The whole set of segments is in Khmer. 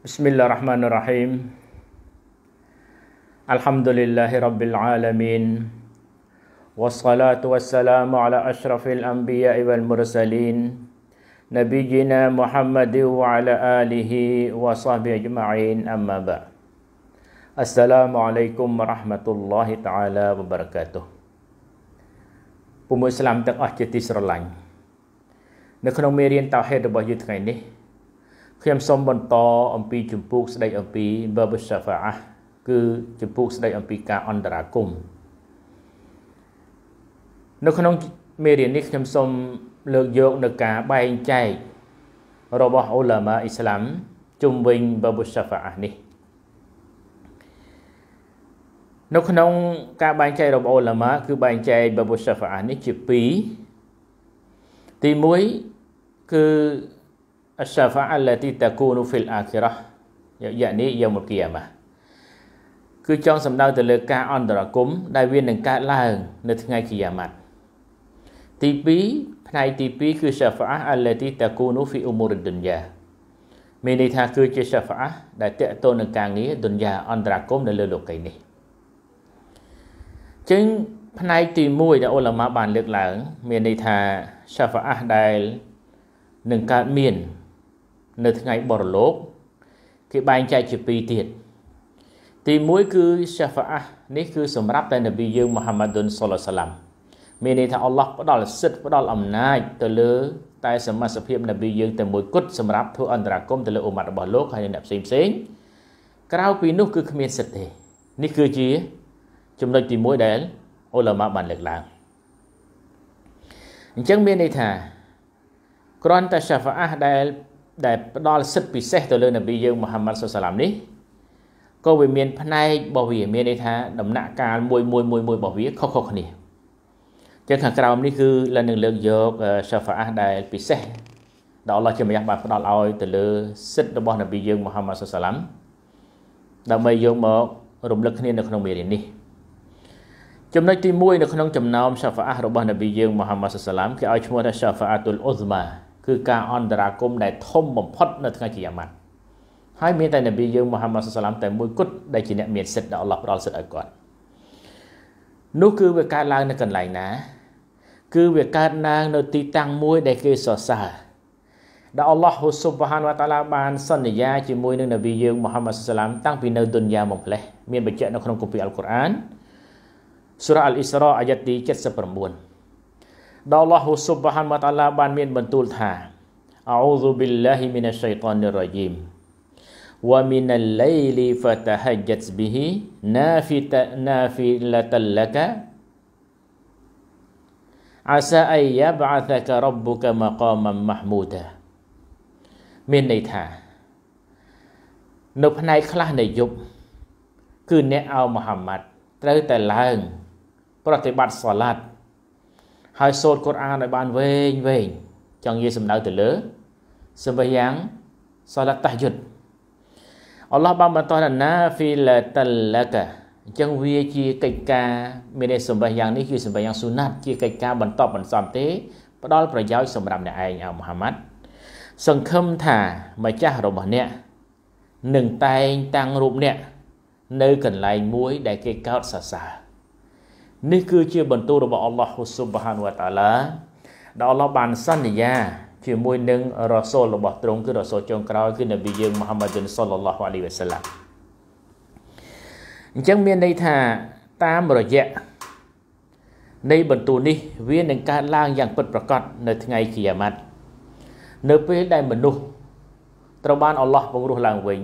بسم الله الرحمن الرحيم الحمد لله رب العالمين والصلاة والسلام على أشرف الأنبياء والمرسلين نبينا محمد وعلى آله وصحبه أجمعين أما بعد السلام عليكم ورحمة الله تعالى وبركاته بمسلم تقاح جتي سرلان نكنا ميرين توحيد بجيت ខ្ញុំសូមបន្តអំពីចម្ពោះស្ដីអំពី Verb Shafa'ah គឺចម្ពោះស្ដីអំពីការអន្តរាគមនៅក្នុងមេរៀននេះខ្ញុំសូមលើកយកនៅការបែងចែករបស់អ៊ូឡាម៉ាអ៊ីស្លាមជុំវិញ Verb Shafa'ah នេះនៅក្នុង ការបែងចែករបស់អ៊ូឡាម៉ាគឺបែងចែក Verb Shafa'ah នេះជា2ទី1គឺ الشفاعة التي تكون في الآخرة យ៉ាងនេះយើងមកគៀមកគឺចង់សំដៅទៅលើការអន្តរគមដែលវានឹងកើតឡើងនៅថ្ងៃគៀម៉ាត់ទី2ផ្នែកទី2គឺ syafa'ah allati takunu fi umur ad-dunya មានន័យថាគឺជា syafa'ah ដែលតកតូននឹងការងារដុនយ៉ាអន្តរគមនៅលើលោកីនេះចឹងផ្នែកទី1ដែលអ៊ុលាម៉ាបានលើកឡើង មានន័យថា syafa'ah ដែលនឹងកើតមាននៅថ្ងៃបរលោកគេបែងចែកជាពីរទៀតទី1គឺ syafa'ah នេះគឺសម្រាប់តែនប៊ីយើងមូហាម៉ាឌុនសុលឡាឡាំមានន័យថាអល់ឡោះផ្ដល់សិទ្ធិផ្ដល់អំណាចទៅលើតែ សមាសភាពនប៊ីយើងតែមួយគត់សម្រាប់ធ្វើអន្តរាគមទៅលើអ៊ុម៉ាត់របស់លោកហើយអ្នកផ្សេងផ្សេងក្រៅពីនោះ គឺគ្មានសិទ្ធិទេ នេះគឺជាចំណុចទី1ដែលអ៊ុលម៉ាបានលើកឡើងអញ្ចឹងមានន័យថាគ្រាន់តែ syafa'ah ដែលដែលផ្ដល់សិទ្ធិពិសេសទៅលើនប៊ីយើងមូហាម៉ាត់សុសឡាមនេះក៏វាមាន ផ្នែករបស់វាមានន័យថាដំណាក់កាលមួយមួយមួយមួយរបស់វាខុសៗគ្នាចឹងខាងក្រោមនេះគឺលើនឹងលើកយកសាហ្វាអាដែលពិសេសដែលអល់ឡោះជាម្ចាស់បានផ្ដល់ឲ្យទៅលើសិទ្ធិរបស់នប៊ីយើងមូហាម៉ាត់សុសឡាមដើម្បីយកមក រំលឹកគ្នា នៅក្នុងមេរៀននេះចំណុចទី1នៅក្នុងចំណោមសាហ្វាអារបស់នប៊ីយើងមូហាម៉ាត់សុសឡាមគេឲ្យឈ្មោះថាសាហ្វាអាតុលអ៊ុស្ម៉ាគឺការអន្តរាគមដែលធំបំផុតនៅថ្ងៃជាយ៉ាម៉ាត់ហើយមាន តែនប៊ីយើងមូហាម៉ាត់សាឡាម តែមួយគត់ដែលជាអ្នកមានសិទ្ធិដល់អល់ឡោះផ្ដល់សិទ្ធិឲ្យគាត់នោះគឺវាកើតឡើងនៅកន្លែងណា គឺវាកើតឡើងនៅទីតាំងមួយដែលគេសរសើរដែលអល់ឡោះស៊ុបហានវតាឡាបាន សន្យាជាមួយនឹងនប៊ីយើងមូហាម៉ាត់សាឡាម តាំងពីនៅទុនយ៉ាមកម្លេះមានបញ្ជាក់នៅក្នុងគម្ពីរអល់កុរអានសូរ៉ាអល់អ៊ីស្រាអាយ៉ាត់ទី79ដល់ឡោះហ៊ូសុបហានវតាឡាបានមានបន្ទូលថាអោស៊ូប៊ីឡាហ៊ីមីនឆៃតានិរ៉ាជីមវ៉ាមីនឡៃលីហ្វាតាហាជាតប៊ីហ៊ីណាហ្វីតាណាហ្វីឡាតលកា عسى أن يبعثك ربك مقاما محمودا មានន័យថានៅផ្នែកខ្លះនៃយប់គឺអ្នកអោមូហាម៉ាត់ត្រូវតែឡើងប្រតិបត្តិសាឡាត់ហើយសូត្រកូរ៉ានឲ្យបានវែងវែងចង់និយាយសំដៅទៅលើសម្បយ៉ាងសឡាតាយុទ្ធអល់ឡោះបានបន្តថាណាហ្វីឡាតលកាអញ្ចឹងវាជាកិច្ចការមានន័យសម្បះយ៉ាងនេះគឺសម្បះយ៉ាងស៊ូណាត់ ជាកិច្ចការបន្តបន្សំទេផ្ដល់ប្រយោជន៍សម្រាប់អ្នកឯងអមហាម៉ាត់សង្ឃឹមថាម្ចាស់របស់អ្នកនឹងតែងតាំងរូបអ្នកនៅ កន្លែងមួយដែលគេកោតសរសើរនេះគឺជាបន្ទូលរបស់អល់ឡោះស៊ុបហានវតាឡាដែលអល់ឡោះបានសន្យាជាមួយនឹងរ៉ាសូលរបស់ទ្រង់គឺរ៉ាសូលចុងក្រោយគឺនប៊ីយើងមូហាម៉ាឌិនសុលឡាហ៍អាលីវ៉ាសាឡាមអញ្ចឹងមានន័យថាតាមរយៈនៃបន្ទូលនេះវានឹងកើតឡើងយ៉ាងពិតប្រាកដនៅថ្ងៃគីយ៉ាម៉ាត់នៅពេលដែលមនុស្សត្រូវបានអល់ឡោះពង្រស់ឡើងវិញ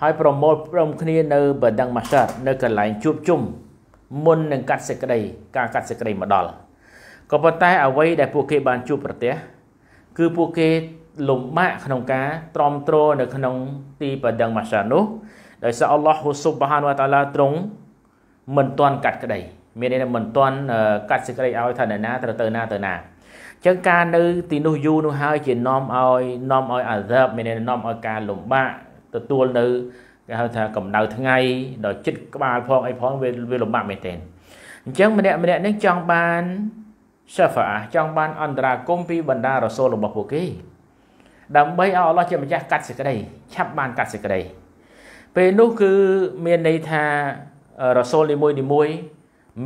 ហើយប្រមូលព្រមគ្នានៅបដិងម៉ាសាត់នៅកន្លែងជួបជុំមុននឹងកាត់សេចក្តីការកាត់សេចក្តីមកដល់ក៏ប៉ុន្តែអ្វីដែលពួកគេបានជួបប្រទះគឺពួកគេលំបាកក្នុងការទ្រាំទ្រនៅក្នុងទីបដិងម៉ាសានោះដោយសារអល់ឡោះហ៊ូស៊ុបហានវតាឡាទ្រង់មិនទាន់កាត់ក្តីមានន័យថាមិនទាន់កាត់សេចក្តីឲ្យថានៅណាត្រូវទៅណាទៅណាចឹងការនៅទីនោះយូរនោះហើយ ជានាំឲ្យនាំឲ្យអាសាប់មានន័យនាំឲ្យការលំបាកទទួលនៅគេហៅថាកម្ដៅថ្ងៃដល់ចិត្តក្បាលផងអីផងវាវាលំបាកមែនទែនអញ្ចឹងម្នាក់ម្នាក់នេះចង់បានសាហ្វាចង់បាន អន្តរាគមពីបណ្ដារសូលរបស់ពួកគេ ដើម្បីឲ្យអល់ឡោះជាម្ចាស់កាត់សេចក្តីឆាប់បានកាត់សេចក្តីពេលនោះគឺមានន័យថារសូលនីមួយនីមួយ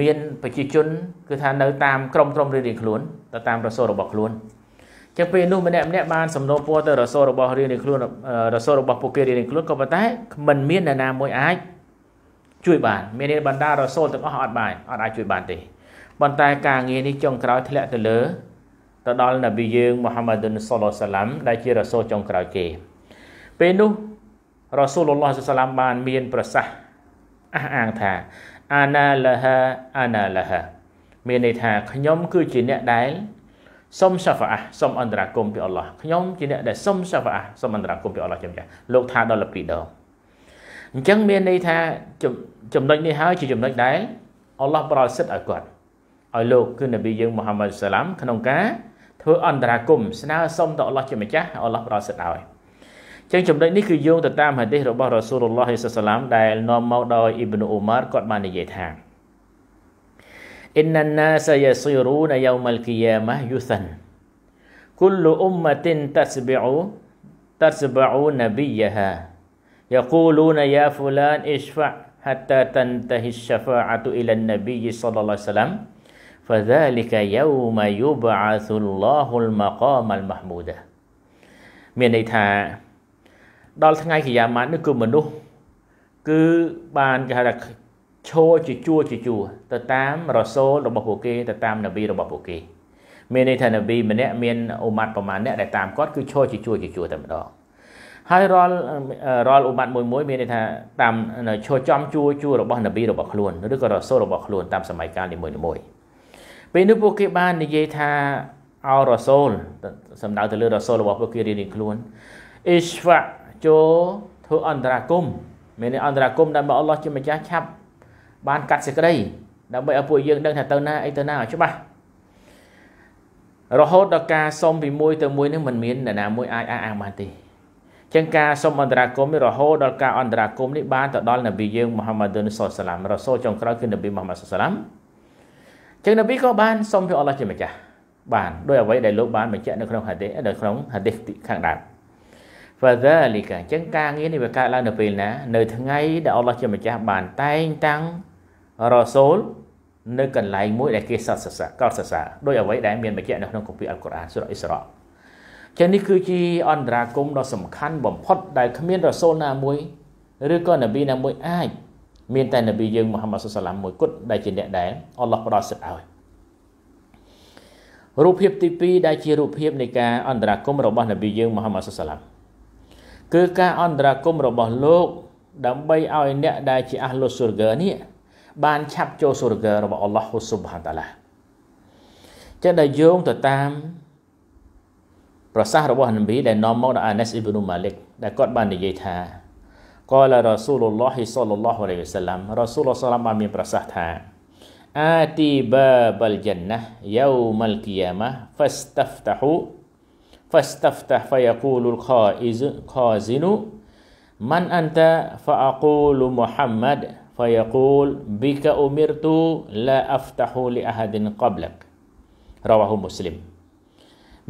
មានប្រជាជនគឺថានៅតាមក្រមក្រមរៀងខ្លួនទៅតាមរសូលរបស់ខ្លួនចឹងពេលនោះម្នាក់ម្នាក់បានសំណូមពរទៅរសោរបស់រៀងៗខ្លួនរសោរបស់ពួកគេរៀងៗខ្លួនក៏ប៉ុន្តែมันមាននរណាមួយអាចជួយបានមានបណ្ដារសោទាំងអស់អត់បានអត់អាចជួយបានទេប៉ុន្តែការងារនេះចុង ក្រោយធ្លាក់ទៅលើទៅដល់នប៊ីយើងមូហាម៉ាឌុនសល្លោះសាឡាំដែល ជារសោចុងក្រោយគេពេលនោះរសូលឡោះសាឡាំបានមានប្រសាសន៍អះអាងថាអាណាលហាអាណាលហាមានន័យថាខ្ញុំគឺជាអ្នកដែលសុំសាហ្វាអាសុំអន្តរាគមពីអល់ឡោះខ្ញុំជាអ្នកដែលសុំសាហ្វាអាសុំអន្តរាគមពីអល់ឡោះជាម្ចាស់លោកថាដល់12ដងអញ្ចឹងមានន័យថាចំណុចនេះហើយជាចំណុចដែលអល់ឡោះប្រោសិទ្ធឲ្យគាត់ឲ្យលោកគឺនប៊ីយើងមូហាម៉ាត់សាឡាំក្នុងការ ធ្វើអន្តរាគមស្នើសុំទៅអល់ឡោះជាម្ចាស់អល់ឡោះប្រោសិទ្ធឲ្យចឹងចំណុចនេះគឺយោងទៅតាមហាឌីសរបស់រ៉ាស៊ូលឡោះសាឡាមដែលនាំមកដោយអ៊ីប្នូអ៊ូម៉ារគាត់បាននិយាយថា إن الناس يصيرون يوم القيامة يثن كل أمة تسبع تسبع نبيها يقولون يا فلان اشفع حتى تنتهي الشفاعة إلى النبي صلى الله عليه وسلم فذلك يوم يبعث الله المقام المحمود មានន័យថាដល់ថ្ងៃកិយាម៉ាត់នេះគឺមនុស្សគឺបានគេហៅថាឈរជាជួរជាជួរទៅតាមរសូលរបស់ពួកគេទៅតាមនប៊ីរបស់ពួកគេមានន័យថានប៊ីម្នាក់មានអ៊ុម៉ាត់ប្រមាណអ្នកដែលតាមគាត់គឺឈរជាជួរជាជួរតែម្ដងហើយរាល់រាល់អ៊ុម៉ាត់មួយមួយ មានន័យថាតាមឈរចំជួរជួររបស់នប៊ីរបស់ខ្លួនឬក៏រសូលរបស់ខ្លួនតាមសម័យកាលនីមួយនីមួយពេលនោះពួកគេបាន និយាយថាអោរសូលសំដៅទៅលើ រសូលរបស់ពួកគេរៀងខ្លួនអ៊ីស្វាចូលធ្វើអន្តរាគមមានអន្តរាគមដែលមកអល់ឡោះជាម្ចាស់ឆាប់បានកាត់សេចក្តីដើម្បីឲ្យពួកយើងដឹងថាទៅណាអីទៅណាឲ្យច្បាស់រហូតដល់ការសុំពីមួយទៅមួយនឹងមិនមានអ្នកណា មួយអាចអះអាងបានទេចឹងការសុំអន្តរាគមនេះរហូតដល់ការអន្តរាគមនេះបានទៅដល់នប៊ីយើងមូហាម៉ាឌុនសសាឡាមរ៉សូលចុងក្រោយគឺនប៊ីមូហាម៉ាត់សសាឡាមចឹងនប៊ីក៏បានសុំពីអល់ឡោះជាម្ចាស់បានដោយអ្វីដែលលោកបានបញ្ជាក់នៅក្នុងហាឌីសនៅក្នុងហាឌីសខាងដើម فذلك ចឹងការងារនេះវាកើតឡើងនៅពេលណានៅថ្ងៃដែលអល់ឡោះជាម្ចាស់បានតែងតាំងរ៉សូលនៅកន្លែងមួយដែលគេសរសើរកោតសរសើរដោយអ្វីដែលមានបញ្ជាក់នៅក្នុងគម្ពីរអល់កុរអានសូរអ៊ីសរ៉ាចឹងនេះគឺជាអន្តរាគមដ៏សំខាន់បំផុតដែលគ្មានរ៉សូលណាមួយ ឬក៏នប៊ីណាមួយអាចមាន តែនប៊ីយើងមូហាម៉ាត់សាឡាមមួយគត់ដែលជាអ្នកដែលអល់ឡោះផ្ដល់សិទ្ធឲ្យរូបភាពទី2ដែលជារូបភាពនៃការអន្តរាគមរបស់នប៊ីយើងមូហាម៉ាត់សាឡាមគឺ ការអន្តរាគមរបស់លោកដើម្បីឲ្យអ្នកដែលជាអះលូសូរហ្គានេះបានឆាប់ចូលសុរគររបស់អល់ឡោះហ៊ូស៊ុបហានតាឡាចឹងដែលយោងទៅតាមប្រសាសន៍របស់នប៊ីដែលនាំមកដោយអានេសអ៊ីប៊ូនូម៉ាលិកដែលគាត់បាននិយាយថា កលរ៉ាស៊ូលឡោះសលឡោះអាឡៃវសាឡាំរ៉ាស៊ូលឡោះសាឡាំបានមានប្រសាសន៍ថាអាទីបាបលជណ្ណះយូមលគីយ៉ាម៉ាហ្វាស្តាហ្វតាហ៊ូ فاستفتح فيقول الخائز خازن من أنت فأقول محمد فيقول بك أمرت لا أفتح لأحد قبلك رواه مسلم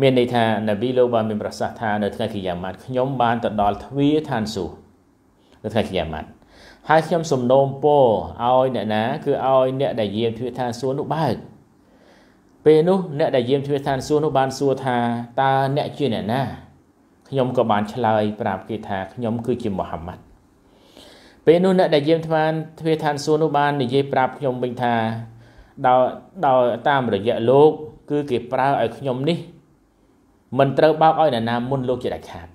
មានន័យថានប៊ីលោកបានមានប្រសាសន៍ថានៅថ្ងៃគីយ៉ាម៉ាត់ខ្ញុំបានទៅដល់ទ្វារឋានសួគ៌នៅថ្ងៃគីយ៉ាម៉ាត់ហើយខ្ញុំសំណូមពរឲ្យអ្នកណា គឺឲ្យអ្នកដែលយាមទ្វារឋានសួគ៌នោះបើកពេលនោះអ្នកដែលយាមទ្វារឋានសួគ៌នោះបានសួរថាតើអ្នកជាអ្នកណាខ្ញុំក៏បានឆ្លើយប្រាប់គេថាខ្ញុំគឺជាមូហាម៉ាត់ពេលនោះអ្នកដែលយាមថ្មទ្វាឋានសួគ៌នោះបាននិយាយប្រាប់ខ្ញុំវិញថាដោយដោយតាមរយៈលោក គឺគេប្រើឲ្យខ្ញុំនេះមិនត្រូវបោកឲ្យនរណាមុនលោកជាដាច់ខាត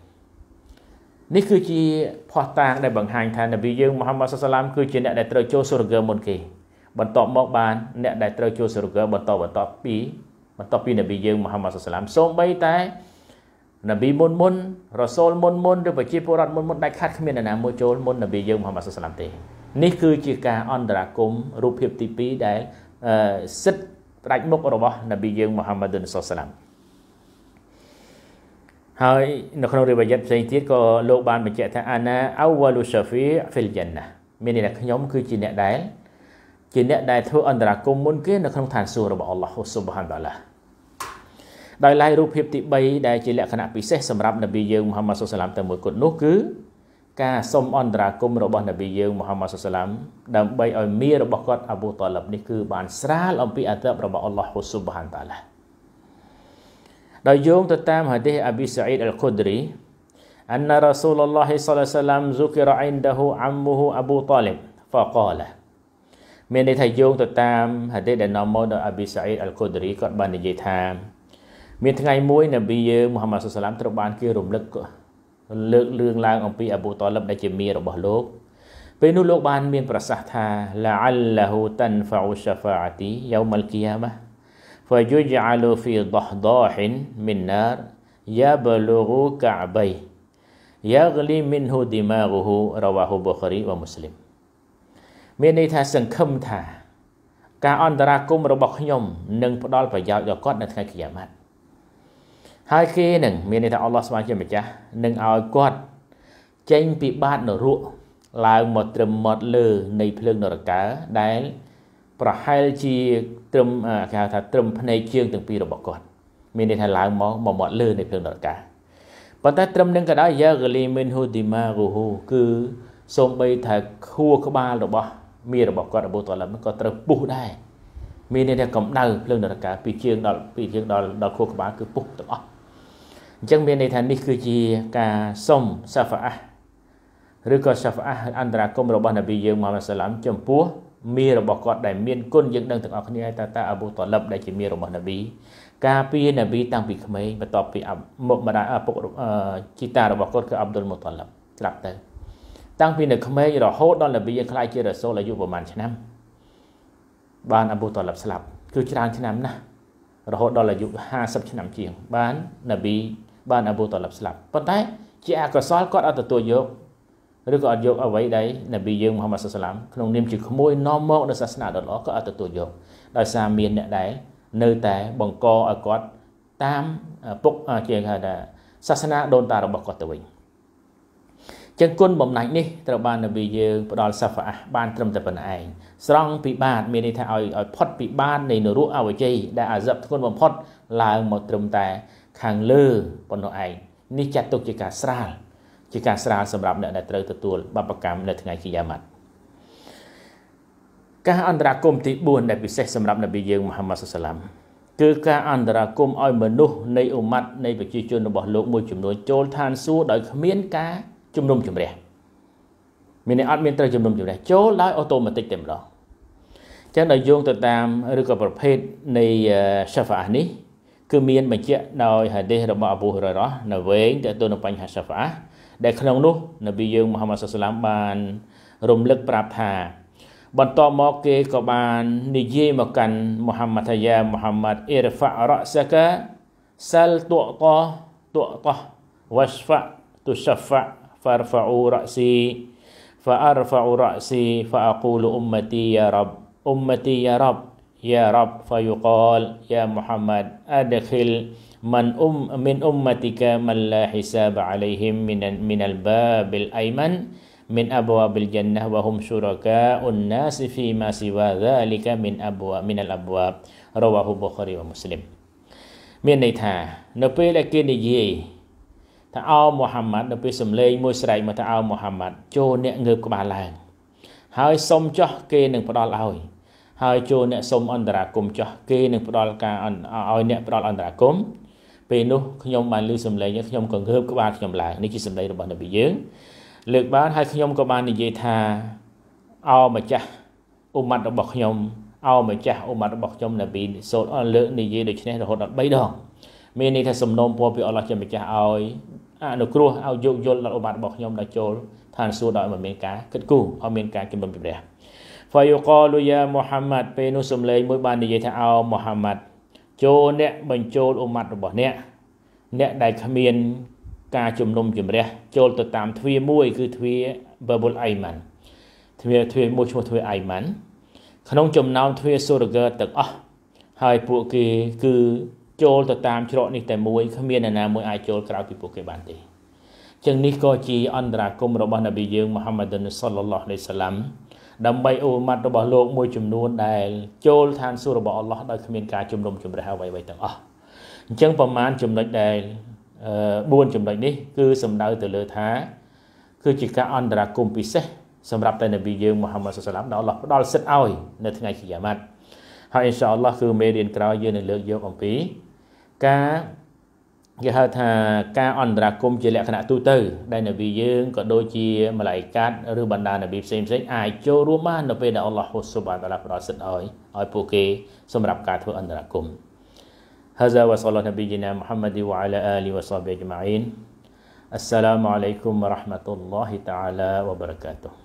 នេះគឺជាផោះតាងដែលបង្ហាញថានប៊ីយើងមូហាម៉ាត់សុសឡាមគឺជាអ្នកដែលត្រូវចូលសុរគរមុនគេបន្ទាប់មកបានអ្នកដែលត្រូវចូលសុរគរបន្តបន្តពីបន្តពីនប៊ីយើងមូហាម៉ាត់សុសឡាមសូម្បីតែនប៊ីមុនមុនរ៉ូសូលមុនមុនឬប្រជាពលរដ្ឋមុនមុនដាច់ខាតគ្មានអ្នកណាមួយចូលមុននប៊ីយើងមហាម៉ាត់សាសនាទេនេះគឺជាការអន្តរាគមរូបភាពទី2ដែលសិទ្ធផ្ដាច់មុខរបស់នប៊ីយើងមហាម៉ាត់សាសនាហើយនៅក្នុងរិវយ័តផ្សេងទៀតក៏លោកបានបញ្ជាក់ថាអាណាអវលូសាហ្វីហ្វីលយ៉ាណាមានន័យថាខ្ញុំគឺជាអ្នកដែលជាអ្នកដែលធ្វើអន្តរាគមមុនគេនៅក្នុងឋានសួគ៌របស់អល់ឡោះស៊ុបហានតាឡាដោយឡែករូបភាពទី3ដែលជាលក្ខណៈពិសេសសម្រាប់នប៊ីយើងមូហាម៉ាត់សុសឡាមតែមួយគត់នោះគឺការសុំអន្តរាគមរបស់នប៊ីយើងមូហាម៉ាត់សុសឡាមដើម្បីឲ្យមីរបស់គាត់អាប៊ូតាឡាប់នេះគឺ បាន ស្រាលអំពីអត្តបរបស់អល់ឡោះហ៊ូស៊ុបហានតាឡាដោយយោងទៅតាមហាឌីសអាប៊ីសាអ៊ីដអលកូឌរី أن رسول الله صلى الله عليه وسلم ذكر عنده عمه أبو طالب فقال មានន័យថាយោងទៅតាមហាឌីសដែលនាំមកដោយអាប៊ីសាអ៊ីដអលកូឌរីគាត់បាននិយាយថាមានថ្ងៃមួយនប៊ីយើងមូហាម៉ាត់សុសឡាមត្រូវបានគេរំលឹកលើករឿងឡើងអំពីអប៊ូតាលឹបដែលជាមីរបស់លោកពេលនោះលោក បាន មាន ប្រសាសន៍ថា la'allahu tanfa'u shafa'ati yawm al-qiyamah fayuj'alu fi dahdahin min nar yablughu ka'bay yaghli minhu dimaghuhu rawahu bukhari wa muslim មានន័យថាសង្ឃឹមថា ការអន្តរាគមរបស់ខ្ញុំនឹងផ្ដល់ប្រយោជន៍ដល់គាត់នៅថ្ងៃគិយាម៉ាត់ហើយគេនឹងមានន័យថាអល់ឡោះស្វាជាម្ចាស់នឹងឲ្យគាត់ចេញពីបាតនរកឡើងមកត្រឹមមាត់លើនៃភ្លើងនរកា ដែល ប្រហែលជាត្រឹមគេហៅថាត្រឹមភ្នែកជើងទាំងពីររបស់គាត់ មានន័យថាឡើងមកមកមាត់លើនៃភ្លើងនរកាប៉ុន្តែត្រឹមនឹងក៏ដោយយ៉ាកលីមិនហ៊ូឌីម៉ារូហ៊ូគឺសូម្បីថាខួរក្បាលរបស់មីរបស់គាត់របស់តលឹមក៏ត្រូវពុះដែរមានន័យថាកម្ដៅភ្លើងនរកាពីជើងដល់ពីជើងដល់ដល់ខួរក្បាលគឺពុះទាំងអស់អញ្ចឹងមានន័យថានេះគឺជាការសុំសាហ្វាអាឬក៏សាហ្វាអាអន្តរាគមរបស់នប៊ីយើងមូហាម៉ាត់សាឡាំចំពោះមីរបស់គាត់ដែលមានគុណយើងដឹងទាំងអស់គ្នាហើយតាតាអប៊ូតលឹបដែលជាមីរបស់នប៊ីការពារនប៊ីតាំងពីក្មេងបន្ទាប់ពីមកម្ដាយឪពុកជីតារបស់គាត់គឺអាប់ឌុលមូតលឹបស្រាប់ទៅតាំងពីនៅក្មេងរហូតដល់នប៊ីយើងខ្លាយជារ៉ាសូលអាយុប្រហែលឆ្នាំបានអប៊ូតលឹបស្លាប់ គឺច្រើនឆ្នាំណាស់រហូតដល់អាយុ50ឆ្នាំជាង បាននប៊ីបានអបូតាលាប់ស្លាប់ប៉ុន្តែ ជាអកុសលគាត់អត់ទទួលយកឬក៏អត់យកអ្វីដែលនប៊ីយើងមូហាម៉ាត់សុសឡាមក្នុងនាមជាក្មួយនាំមកនៅសាសនាដ៏ល្អក៏អត់ទទួលយកដោយសារមានអ្នកដែលនៅតែបង្កឲ្យគាត់តាមពុកជាហៅថាសាសនាដូនតារបស់គាត់ទៅវិញចឹងគុណបំណាច់នេះត្រូវបាននប៊ីយើងផ្ដល់សាហ្វាអះបាន ត្រឹមតែប៉ុណ្ណឯងស្រង់ពីបាតមានន័យថាឲ្យឲ្យផុតពីបាតនៃនរកអវជ័យដែលអាស័ព្ទធ្ងន់បំផុតឡើងមកត្រឹមតែខាងលើប៉ុណ្ណោះឯងនេះចាត់ទុកជាការស្រាលជាការស្រាលសម្រាប់អ្នកដែលត្រូវទទួលបបកម្មនៅថ្ងៃគិយាម៉ាត់ការអន្តរាគមទី4ដែលពិសេសសម្រាប់នប៊ីយើងមូហាម៉ាត់សុសឡាមគឺការអន្តរាគមឲ្យមនុស្សនៃអ៊ុម៉ាត់នៃប្រជាជនរបស់លោកមួយចំនួនចូលឋានសួគ៌ដោយគ្មានការជំនុំជម្រះមានអត់មានត្រូវជំនុំជម្រះចូលដោយអូតូម៉ាទិកតែម្ដងចឹងដល់យោងទៅតាមឬក៏ប្រភេទនៃ Shafaah នេះគឺមានបញ្ជាក់ដោយហាឌីសរបស់អប៊ូហ៊ុរ៉ារ៉ានៅវែងទៅទៅនឹងបញ្ហាសាហ្វអាដែលក្នុងនោះនប៊ីយើងមូហាម៉ាត់សុសឡាមបាន រំលឹកប្រាប់ថា បន្តមកគេក៏បាន និយាយមកកាន់មូហាម៉ាត់ថាយ៉ាមូហាម៉ាត់អ៊ីរហ្វាអរ៉ាសាកាសាល់តួកោតួកោវ៉ាស្ហ្វាទុសាហ្វាហ្វារហ្វាអ៊ូរ៉ាស៊ី فأرفع رأسي فأقول أمتي يا رب أمتي يا رب يا رب فيقال يا محمد أدخل من أم من أمتك من لا حساب عليهم من من الباب الأيمن من أبواب الجنة وهم شركاء الناس فيما سوى ذلك من أبواب من الأبواب رواه البخاري ومسلم មានន័យថា នៅពេលដែលគេនិយាយថាអោមូហាម៉ាត់នៅពេលសំឡេងមួយស្រែកមកថាអោមូហាម៉ាត់ចូលអ្នកងើបក្បាលឡើងហើយសុំចោះគេនឹងផ្ដល់ឲ្យហើយចូលអ្នកសុំអន្តរាគមចោះគេនឹងផ្ដល់ការឲ្យ អ្នកផ្ដល់អន្តរាគមពេលនោះខ្ញុំបានលើសំឡេងខ្ញុំក៏ងើបក្បាលខ្ញុំឡើងនេះជាសំឡេងរបស់នប៊ីយើង លើកបានហើយខ្ញុំក៏បាននិយាយថាអោម្ចាស់អ៊ុម៉ាត់របស់ខ្ញុំអោម្ចាស់អ៊ុម៉ាត់របស់ខ្ញុំនប៊ីសូត្រអនលើកនិយាយដូចនេះរហូតដល់3ដងមានន័យថាសំណូមពរពីអល់ឡោះជាម្ចាស់ឲ្យអនុគ្រោះឲ្យយោគយល់ដល់អ៊ុម៉ាត់របស់ខ្ញុំដល់ចូលឋានសួគ៌ដោយមិនមានការគិតគូរឲ្យមានការគំរាមព្រះហ្វាយូកលូយ៉ាមូហាម៉ាត់ពេលនោះសំឡេងមួយបាននិយាយថាអោមូហាម៉ាត់ចូលអ្នកបញ្ចូលអ៊ុម៉ាត់របស់អ្នកអ្នកដែលគ្មានការជំនុំជម្រះ ចូលទៅតាមទ្វារមួយ គឺទ្វារ Babul Aiman ទ្វារទ្វារមួយឈ្មោះទ្វារ Aiman ក្នុងចំណោមទ្វារសូរហ្គើទាំងអស់ហើយពួកគេគឺចូលទៅតាមច្រកនេះតែមួយគ្មានអ្នកណាមួយអាចចូលក្រៅពីពួកគេបានទេចឹងនេះក៏ជាអន្តរាគមរបស់នប៊ីយើងមូហាម៉ាត់សុលឡាឡោះអាឡៃសាឡាមដើម្បីឧបមាត់របស់លោកមួយចំនួនដែលចូលឋានសួគ៌របស់អល់ឡោះដោយគ្មាន ការជំនុំជម្រះអ្វីៗទាំងអស់អញ្ចឹងប្រមាណចំណុចដែល4ចំណុចនេះគឺសំដៅទៅលើថា គឺជាការអន្តរាគមពិសេសសម្រាប់តែនប៊ីយើងមូហាម៉ាត់សុសឡាមដែលអល់ឡោះផ្ដល់សិទ្ធឲ្យនៅថ្ងៃគីយ៉ាម៉ាត់ហើយអ៊ីនសាអល់ឡោះគឺមេរៀនក្រោយយើងនឹងលើកយកអំពីការគេហៅថាការអន្តរាគមជាលក្ខណៈទូទៅ ដែលនប៊ីយើងក៏ដូចជាម្លាយកាត់ឬបណ្ដានប៊ីផ្សេងផ្សេងអាចចូលរួមបាននៅពេលដែលអល់ឡោះស៊ុបបានតាឡាផ្ដល់សិទ្ធឲ្យឲ្យពួកគេសម្រាប់ការធ្វើអន្តរាគម هذا وصلى نبينا محمد وعلى آله وصحبه أجمعين السلام عليكم ورحمة الله تعالى وبركاته